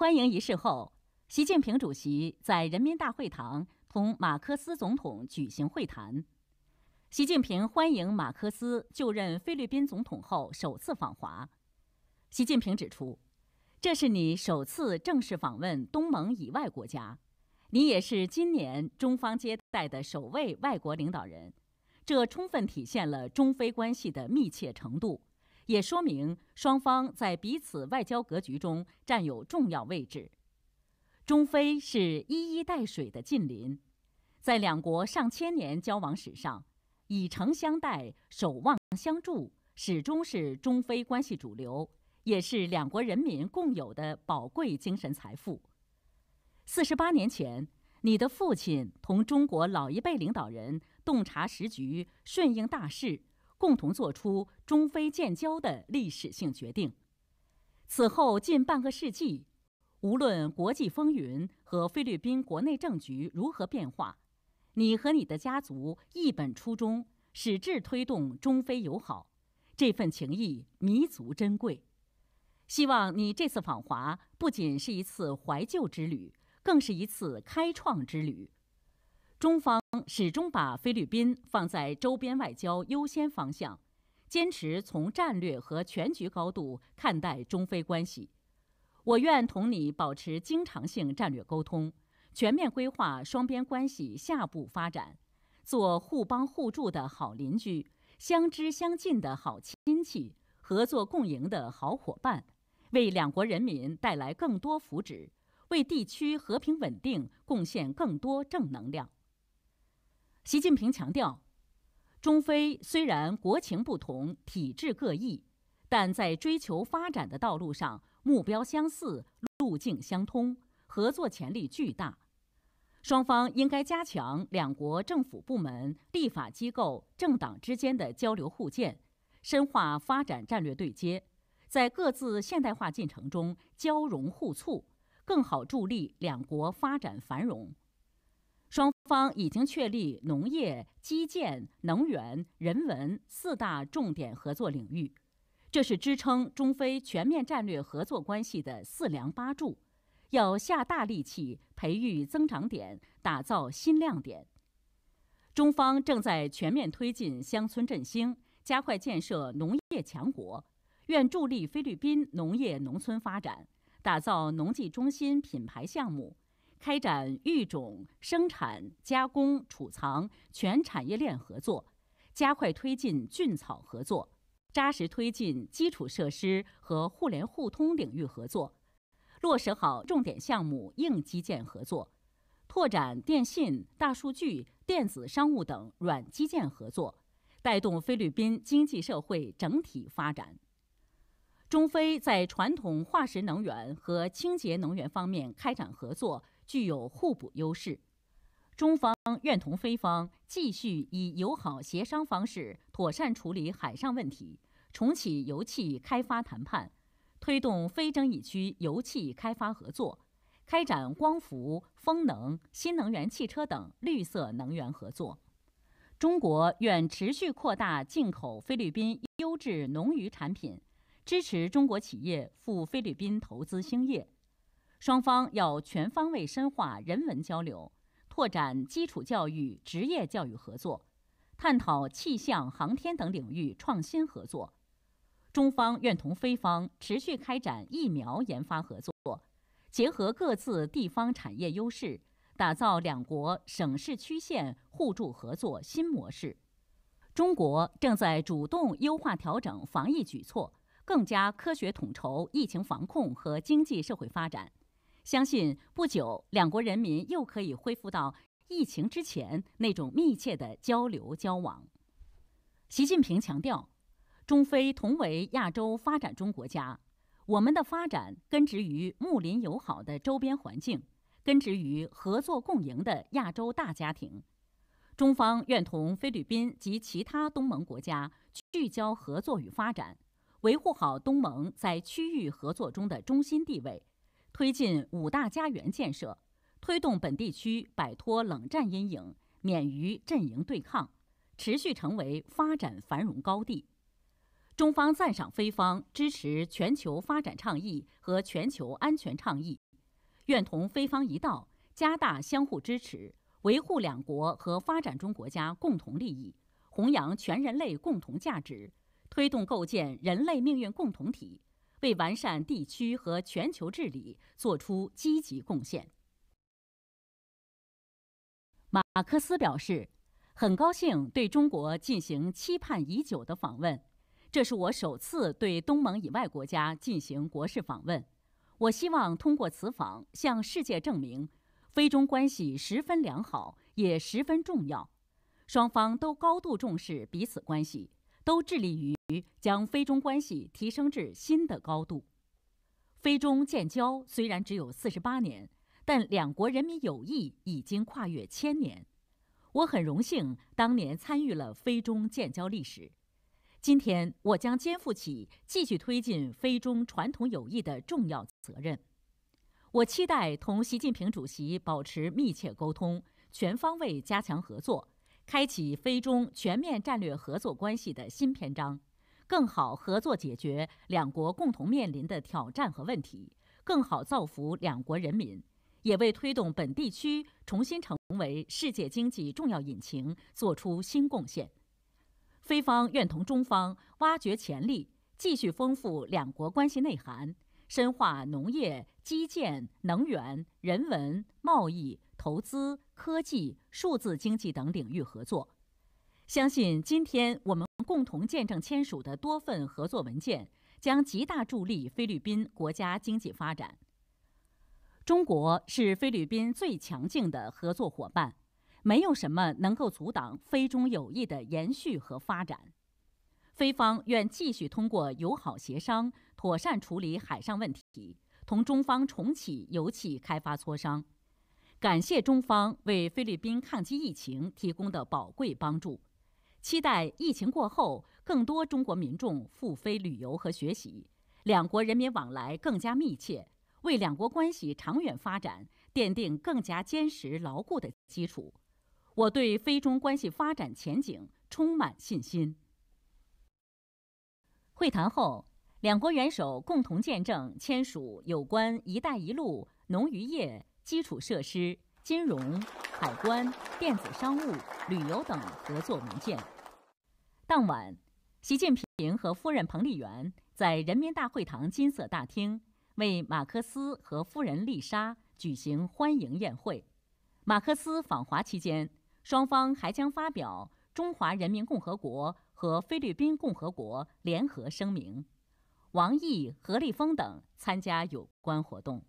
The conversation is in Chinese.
欢迎仪式后，习近平主席在人民大会堂同马克思总统举行会谈。习近平欢迎马克思就任菲律宾总统后首次访华。习近平指出，这是你首次正式访问东盟以外国家，你也是今年中方接待的首位外国领导人，这充分体现了中非关系的密切程度。也说明双方在彼此外交格局中占有重要位置。中非是一衣带水的近邻，在两国上千年交往史上，以诚相待、守望相助始终是中非关系主流，也是两国人民共有的宝贵精神财富。四十八年前，你的父亲同中国老一辈领导人洞察时局，顺应大势。共同作出中非建交的历史性决定。此后近半个世纪，无论国际风云和菲律宾国内政局如何变化，你和你的家族一本初衷，矢志推动中菲友好，这份情谊弥足珍贵。希望你这次访华不仅是一次怀旧之旅，更是一次开创之旅。中方始终把菲律宾放在周边外交优先方向，坚持从战略和全局高度看待中菲关系。我愿同你保持经常性战略沟通，全面规划双边关系下步发展，做互帮互助的好邻居，相知相近的好亲戚，合作共赢的好伙伴，为两国人民带来更多福祉，为地区和平稳定贡献更多正能量。习近平强调，中非虽然国情不同、体制各异，但在追求发展的道路上目标相似、路径相通，合作潜力巨大。双方应该加强两国政府部门、立法机构、政党之间的交流互鉴，深化发展战略对接，在各自现代化进程中交融互促，更好助力两国发展繁荣。方已经确立农业、基建、能源、人文四大重点合作领域，这是支撑中非全面战略合作关系的“四梁八柱”。要下大力气培育增长点，打造新亮点。中方正在全面推进乡村振兴，加快建设农业强国，愿助力菲律宾农业农村发展，打造农技中心品牌项目。开展育种、生产、加工、储藏全产业链合作，加快推进菌草合作，扎实推进基础设施和互联互通领域合作，落实好重点项目硬基建合作，拓展电信、大数据、电子商务等软基建合作，带动菲律宾经济社会整体发展。中非在传统化石能源和清洁能源方面开展合作。具有互补优势，中方愿同菲方继续以友好协商方式妥善处理海上问题，重启油气开发谈判，推动非争议区油气开发合作，开展光伏、风能、新能源汽车等绿色能源合作。中国愿持续扩大进口菲律宾优质农渔产品，支持中国企业赴菲律宾投资兴业。双方要全方位深化人文交流，拓展基础教育、职业教育合作，探讨气象、航天等领域创新合作。中方愿同菲方持续开展疫苗研发合作，结合各自地方产业优势，打造两国省市区县互助合作新模式。中国正在主动优化调整防疫举措，更加科学统筹疫情防控和经济社会发展。相信不久，两国人民又可以恢复到疫情之前那种密切的交流交往。习近平强调，中非同为亚洲发展中国家，我们的发展根植于睦邻友好的周边环境，根植于合作共赢的亚洲大家庭。中方愿同菲律宾及其他东盟国家聚焦合作与发展，维护好东盟在区域合作中的中心地位。推进五大家园建设，推动本地区摆脱冷战阴影，免于阵营对抗，持续成为发展繁荣高地。中方赞赏非方支持全球发展倡议和全球安全倡议，愿同非方一道加大相互支持，维护两国和发展中国家共同利益，弘扬全人类共同价值，推动构建人类命运共同体。为完善地区和全球治理作出积极贡献。马克思表示，很高兴对中国进行期盼已久的访问，这是我首次对东盟以外国家进行国事访问。我希望通过此访向世界证明，非中关系十分良好，也十分重要。双方都高度重视彼此关系，都致力于。将非中关系提升至新的高度。非中建交虽然只有四十八年，但两国人民友谊已经跨越千年。我很荣幸当年参与了非中建交历史。今天，我将肩负起继续推进非中传统友谊的重要责任。我期待同习近平主席保持密切沟通，全方位加强合作，开启非中全面战略合作关系的新篇章。更好合作解决两国共同面临的挑战和问题，更好造福两国人民，也为推动本地区重新成为世界经济重要引擎做出新贡献。非方愿同中方挖掘潜力，继续丰富两国关系内涵，深化农业、基建、能源、人文、贸易、投资、科技、数字经济等领域合作。相信今天我们共同见证签署的多份合作文件，将极大助力菲律宾国家经济发展。中国是菲律宾最强劲的合作伙伴，没有什么能够阻挡非中友谊的延续和发展。菲方愿继续通过友好协商，妥善处理海上问题，同中方重启油气开发磋商。感谢中方为菲律宾抗击疫情提供的宝贵帮助。期待疫情过后，更多中国民众赴菲旅游和学习，两国人民往来更加密切，为两国关系长远发展奠定更加坚实牢固的基础。我对非中关系发展前景充满信心。会谈后，两国元首共同见证签署有关“一带一路”农渔业基础设施金融。海关、电子商务、旅游等合作文件。当晚，习近平和夫人彭丽媛在人民大会堂金色大厅为马克思和夫人丽莎举行欢迎宴会。马克思访华期间，双方还将发表《中华人民共和国和菲律宾共和国联合声明》。王毅、何立峰等参加有关活动。